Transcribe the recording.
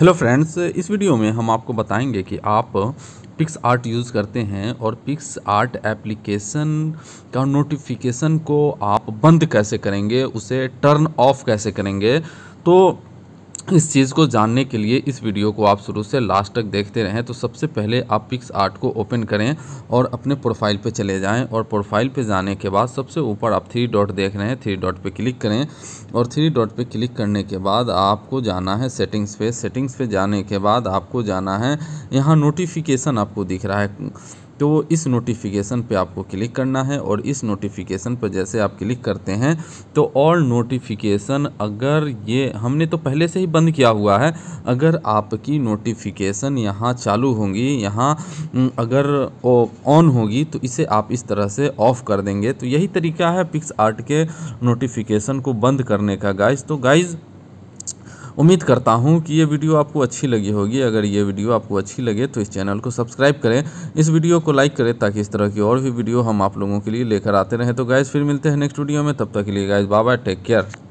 hello friends इस video में हम आपको बताएंगे कि आप पिक्स आर्ट यूज़ करते हैं और पिक्स आर्ट एप्लीकेशन का नोटिफिकेशन को आप बंद कैसे करेंगे उसे टर्न ऑफ कैसे करेंगे तो इस चीज़ को जानने के लिए इस वीडियो को आप शुरू से लास्ट तक देखते रहें तो सबसे पहले आप पिक्स आर्ट को ओपन करें और अपने प्रोफाइल पे चले जाएं और प्रोफाइल पे जाने के बाद सबसे ऊपर आप थ्री डॉट देख रहे हैं थ्री डॉट पे क्लिक करें और थ्री डॉट पे क्लिक करने के बाद आपको जाना है सेटिंग्स पे सेटिंग्स पे जाने के बाद आपको जाना है यहाँ नोटिफिकेशन आपको दिख रहा है तो इस नोटिफिकेशन पे आपको क्लिक करना है और इस नोटिफिकेशन पर जैसे आप क्लिक करते हैं तो ऑल नोटिफिकेशन अगर ये हमने तो पहले से ही बंद किया हुआ है अगर आपकी नोटिफिकेशन यहाँ चालू होंगी यहाँ अगर ऑन होगी तो इसे आप इस तरह से ऑफ़ कर देंगे तो यही तरीका है पिक्स आर्ट के नोटिफिकेशन को बंद करने का गाइज तो गाइज़ उम्मीद करता हूँ कि ये वीडियो आपको अच्छी लगी होगी अगर ये वीडियो आपको अच्छी लगे तो इस चैनल को सब्सक्राइब करें इस वीडियो को लाइक करें ताकि इस तरह की और भी वीडियो हम आप लोगों के लिए लेकर आते रहें तो गाइज़ फिर मिलते हैं नेक्स्ट वीडियो में तब तक के लिए गाइज़ बाय टेक केयर